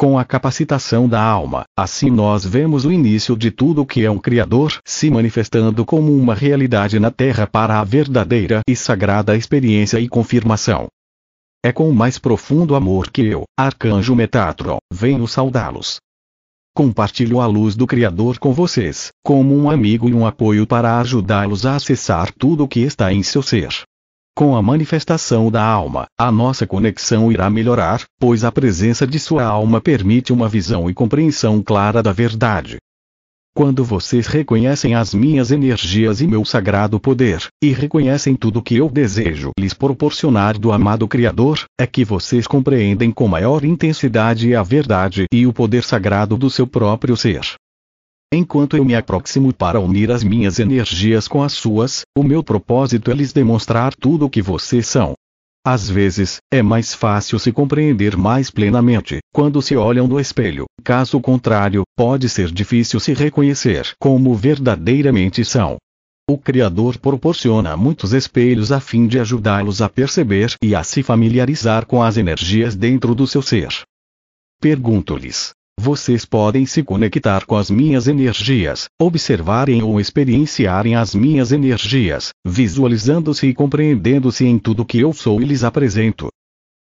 com a capacitação da alma. Assim nós vemos o início de tudo o que é um Criador se manifestando como uma realidade na Terra para a verdadeira e sagrada experiência e confirmação. É com o mais profundo amor que eu, Arcanjo Metatron, venho saudá-los. Compartilho a luz do Criador com vocês, como um amigo e um apoio para ajudá-los a acessar tudo o que está em seu ser. Com a manifestação da alma, a nossa conexão irá melhorar, pois a presença de sua alma permite uma visão e compreensão clara da verdade. Quando vocês reconhecem as minhas energias e meu sagrado poder, e reconhecem tudo que eu desejo lhes proporcionar do amado Criador, é que vocês compreendem com maior intensidade a verdade e o poder sagrado do seu próprio ser. Enquanto eu me aproximo para unir as minhas energias com as suas, o meu propósito é lhes demonstrar tudo o que vocês são. Às vezes, é mais fácil se compreender mais plenamente quando se olham no espelho, caso contrário, pode ser difícil se reconhecer como verdadeiramente são. O Criador proporciona muitos espelhos a fim de ajudá-los a perceber e a se familiarizar com as energias dentro do seu ser. Pergunto-lhes: vocês podem se conectar com as minhas energias, observarem ou experienciarem as minhas energias, visualizando-se e compreendendo-se em tudo que eu sou e lhes apresento.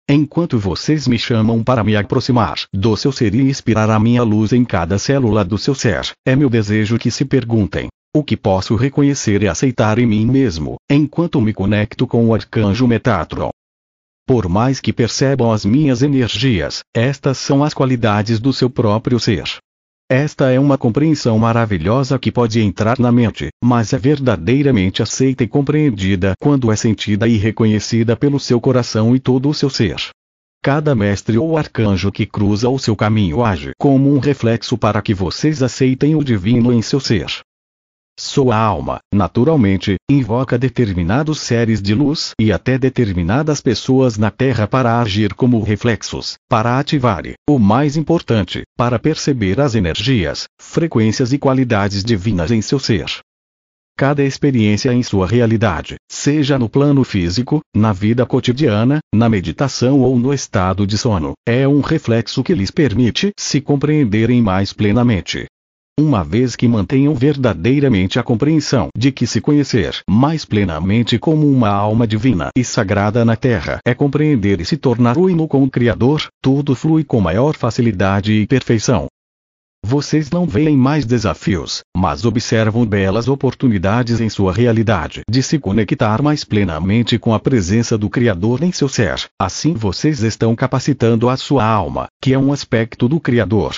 Enquanto vocês me chamam para me aproximar do seu ser e inspirar a minha luz em cada célula do seu ser, é meu desejo que se perguntem: o que posso reconhecer e aceitar em mim mesmo, enquanto me conecto com o arcanjo Metatron? Por mais que percebam as minhas energias, estas são as qualidades do seu próprio ser. Esta é uma compreensão maravilhosa que pode entrar na mente, mas é verdadeiramente aceita e compreendida quando é sentida e reconhecida pelo seu coração e todo o seu ser. Cada mestre ou arcanjo que cruza o seu caminho age como um reflexo para que vocês aceitem o divino em seu ser. Sua alma, naturalmente, invoca determinados seres de luz e até determinadas pessoas na Terra para agir como reflexos, para ativar e, o mais importante, para perceber as energias, frequências e qualidades divinas em seu ser. Cada experiência em sua realidade, seja no plano físico, na vida cotidiana, na meditação ou no estado de sono, é um reflexo que lhes permite se compreenderem mais plenamente, uma vez que mantenham verdadeiramente a compreensão de que se conhecer mais plenamente como uma alma divina e sagrada na Terra é compreender e se tornar uno com o Criador, tudo flui com maior facilidade e perfeição. Vocês não veem mais desafios, mas observam belas oportunidades em sua realidade de se conectar mais plenamente com a presença do Criador em seu ser. Assim vocês estão capacitando a sua alma, que é um aspecto do Criador,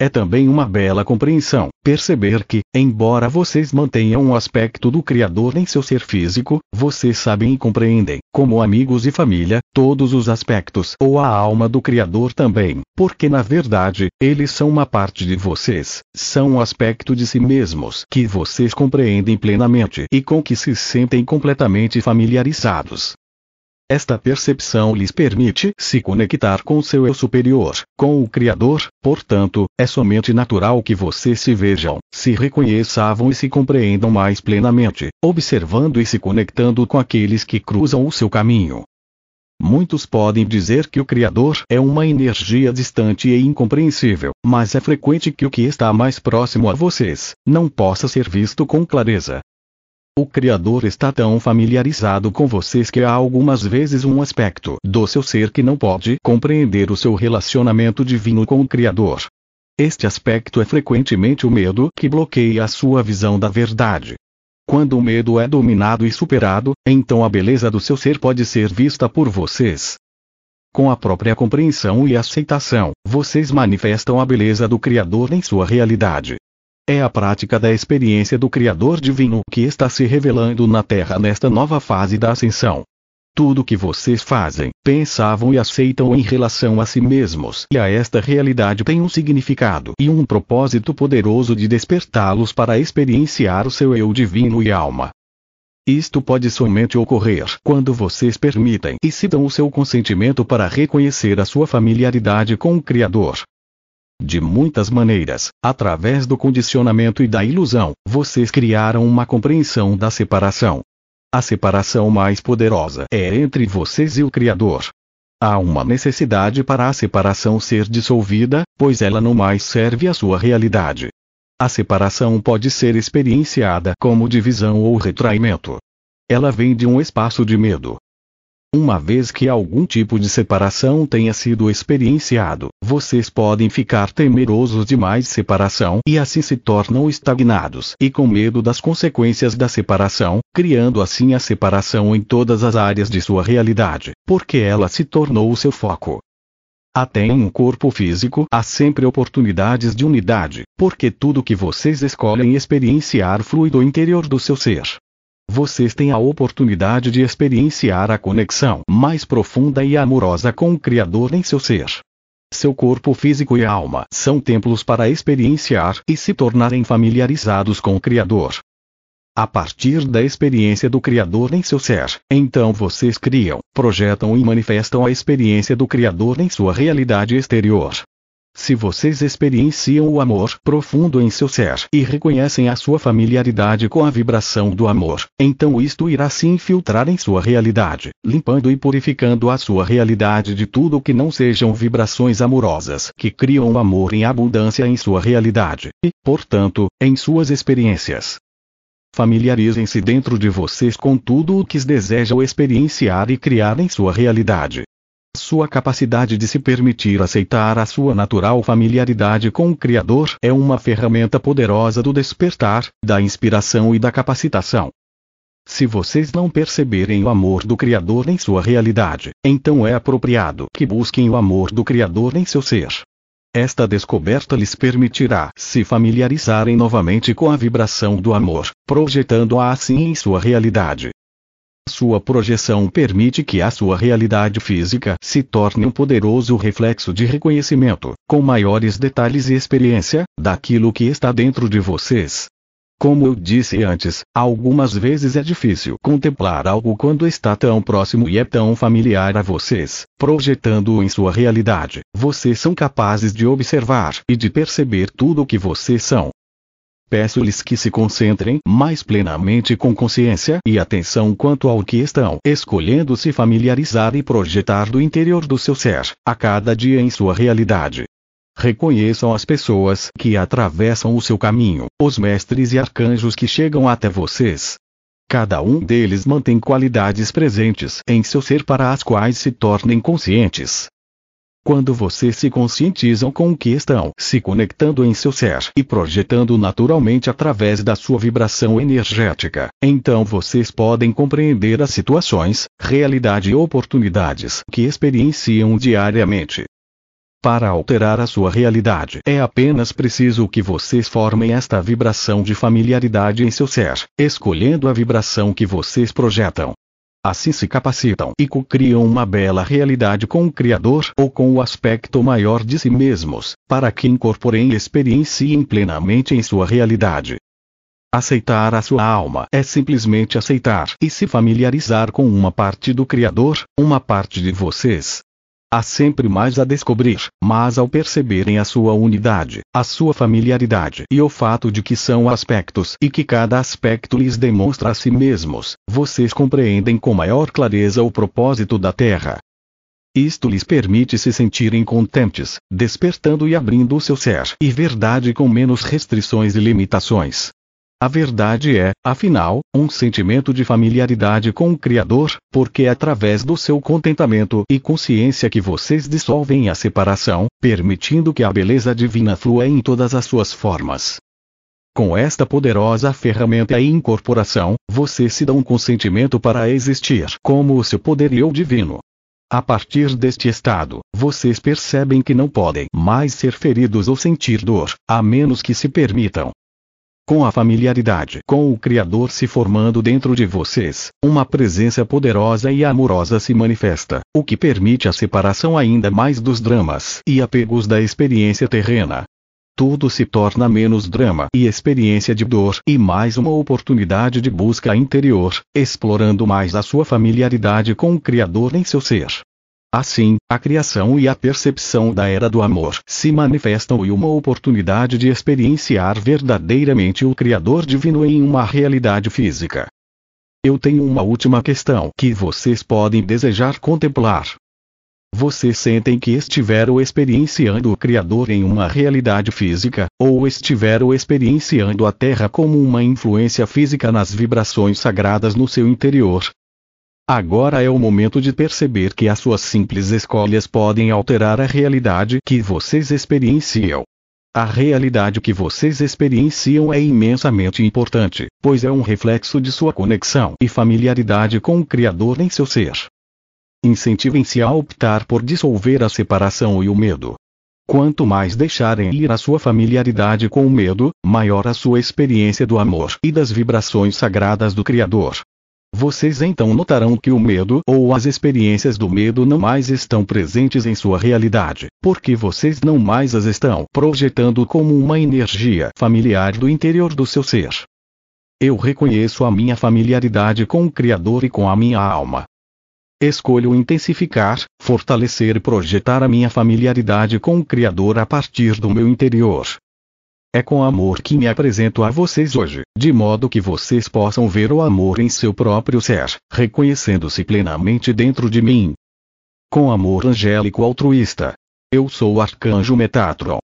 é também uma bela compreensão perceber que, embora vocês mantenham um aspecto do Criador em seu ser físico, vocês sabem e compreendem, como amigos e família, todos os aspectos ou a alma do Criador também, porque na verdade, eles são uma parte de vocês, são um aspecto de si mesmos que vocês compreendem plenamente e com que se sentem completamente familiarizados. Esta percepção lhes permite se conectar com seu eu superior, com o Criador, portanto, é somente natural que vocês se vejam, se reconheçam e se compreendam mais plenamente, observando e se conectando com aqueles que cruzam o seu caminho. Muitos podem dizer que o Criador é uma energia distante e incompreensível, mas é frequente que o que está mais próximo a vocês não possa ser visto com clareza, o Criador está tão familiarizado com vocês que há algumas vezes um aspecto do seu ser que não pode compreender o seu relacionamento divino com o Criador. Este aspecto é frequentemente o medo que bloqueia a sua visão da verdade. Quando o medo é dominado e superado, então a beleza do seu ser pode ser vista por vocês. Com a própria compreensão e aceitação, vocês manifestam a beleza do Criador em sua realidade. É a prática da experiência do Criador Divino que está se revelando na Terra nesta nova fase da ascensão. Tudo que vocês fazem, pensavam e aceitam em relação a si mesmos e a esta realidade tem um significado e um propósito poderoso de despertá-los para experienciar o seu eu divino e alma. Isto pode somente ocorrer quando vocês permitem e se dão o seu consentimento para reconhecer a sua familiaridade com o Criador. De muitas maneiras, através do condicionamento e da ilusão, vocês criaram uma compreensão da separação. A separação mais poderosa é entre vocês e o Criador. Há uma necessidade para a separação ser dissolvida, pois ela não mais serve à sua realidade. A separação pode ser experienciada como divisão ou retraimento. Ela vem de um espaço de medo, uma vez que algum tipo de separação tenha sido experienciado, vocês podem ficar temerosos de mais separação e assim se tornam estagnados e com medo das consequências da separação, criando assim a separação em todas as áreas de sua realidade, porque ela se tornou o seu foco. Até em um corpo físico há sempre oportunidades de unidade, porque tudo que vocês escolhem experienciar flui do interior do seu ser vocês têm a oportunidade de experienciar a conexão mais profunda e amorosa com o Criador em seu ser. Seu corpo físico e alma são templos para experienciar e se tornarem familiarizados com o Criador. A partir da experiência do Criador em seu ser, então vocês criam, projetam e manifestam a experiência do Criador em sua realidade exterior. Se vocês experienciam o amor profundo em seu ser e reconhecem a sua familiaridade com a vibração do amor, então isto irá se infiltrar em sua realidade, limpando e purificando a sua realidade de tudo que não sejam vibrações amorosas que criam o amor em abundância em sua realidade e, portanto, em suas experiências. Familiarizem-se dentro de vocês com tudo o que desejam experienciar e criar em sua realidade, sua capacidade de se permitir aceitar a sua natural familiaridade com o Criador é uma ferramenta poderosa do despertar, da inspiração e da capacitação. Se vocês não perceberem o amor do Criador em sua realidade, então é apropriado que busquem o amor do Criador em seu ser. Esta descoberta lhes permitirá se familiarizarem novamente com a vibração do amor, projetando-a assim em sua realidade, sua projeção permite que a sua realidade física se torne um poderoso reflexo de reconhecimento, com maiores detalhes e experiência, daquilo que está dentro de vocês. Como eu disse antes, algumas vezes é difícil contemplar algo quando está tão próximo e é tão familiar a vocês, projetando-o em sua realidade. Vocês são capazes de observar e de perceber tudo o que vocês são, peço-lhes que se concentrem mais plenamente com consciência e atenção quanto ao que estão escolhendo se familiarizar e projetar do interior do seu ser, a cada dia em sua realidade. Reconheçam as pessoas que atravessam o seu caminho, os mestres e arcanjos que chegam até vocês. Cada um deles mantém qualidades presentes em seu ser para as quais se tornem conscientes quando você se conscientizam com o que estão se conectando em seu ser e projetando naturalmente através da sua vibração energética, então vocês podem compreender as situações, realidade e oportunidades que experienciam diariamente. Para alterar a sua realidade, é apenas preciso que vocês formem esta vibração de familiaridade em seu ser, escolhendo a vibração que vocês projetam, Assim se capacitam e co-criam uma bela realidade com o Criador ou com o aspecto maior de si mesmos, para que incorporem e experienciem plenamente em sua realidade. Aceitar a sua alma é simplesmente aceitar e se familiarizar com uma parte do Criador, uma parte de vocês, Há sempre mais a descobrir, mas ao perceberem a sua unidade, a sua familiaridade e o fato de que são aspectos e que cada aspecto lhes demonstra a si mesmos, vocês compreendem com maior clareza o propósito da Terra. Isto lhes permite se sentirem contentes, despertando e abrindo o seu ser e verdade com menos restrições e limitações. A verdade é, afinal, um sentimento de familiaridade com o Criador, porque é através do seu contentamento e consciência que vocês dissolvem a separação, permitindo que a beleza divina flua em todas as suas formas. Com esta poderosa ferramenta e incorporação, vocês se dão consentimento para existir como o seu poder e o divino. A partir deste estado, vocês percebem que não podem mais ser feridos ou sentir dor, a menos que se permitam, com a familiaridade com o Criador se formando dentro de vocês, uma presença poderosa e amorosa se manifesta, o que permite a separação ainda mais dos dramas e apegos da experiência terrena. Tudo se torna menos drama e experiência de dor e mais uma oportunidade de busca interior, explorando mais a sua familiaridade com o Criador em seu ser. Assim, a criação e a percepção da era do amor se manifestam e uma oportunidade de experienciar verdadeiramente o Criador Divino em uma realidade física. Eu tenho uma última questão que vocês podem desejar contemplar. Vocês sentem que estiveram experienciando o Criador em uma realidade física, ou estiveram experienciando a Terra como uma influência física nas vibrações sagradas no seu interior, Agora é o momento de perceber que as suas simples escolhas podem alterar a realidade que vocês experienciam. A realidade que vocês experienciam é imensamente importante, pois é um reflexo de sua conexão e familiaridade com o Criador em seu ser. Incentivem-se a optar por dissolver a separação e o medo. Quanto mais deixarem ir a sua familiaridade com o medo, maior a sua experiência do amor e das vibrações sagradas do Criador. Vocês então notarão que o medo ou as experiências do medo não mais estão presentes em sua realidade, porque vocês não mais as estão projetando como uma energia familiar do interior do seu ser. Eu reconheço a minha familiaridade com o Criador e com a minha alma. Escolho intensificar, fortalecer e projetar a minha familiaridade com o Criador a partir do meu interior, é com amor que me apresento a vocês hoje, de modo que vocês possam ver o amor em seu próprio ser, reconhecendo-se plenamente dentro de mim. Com amor angélico altruísta. Eu sou o arcanjo Metatron.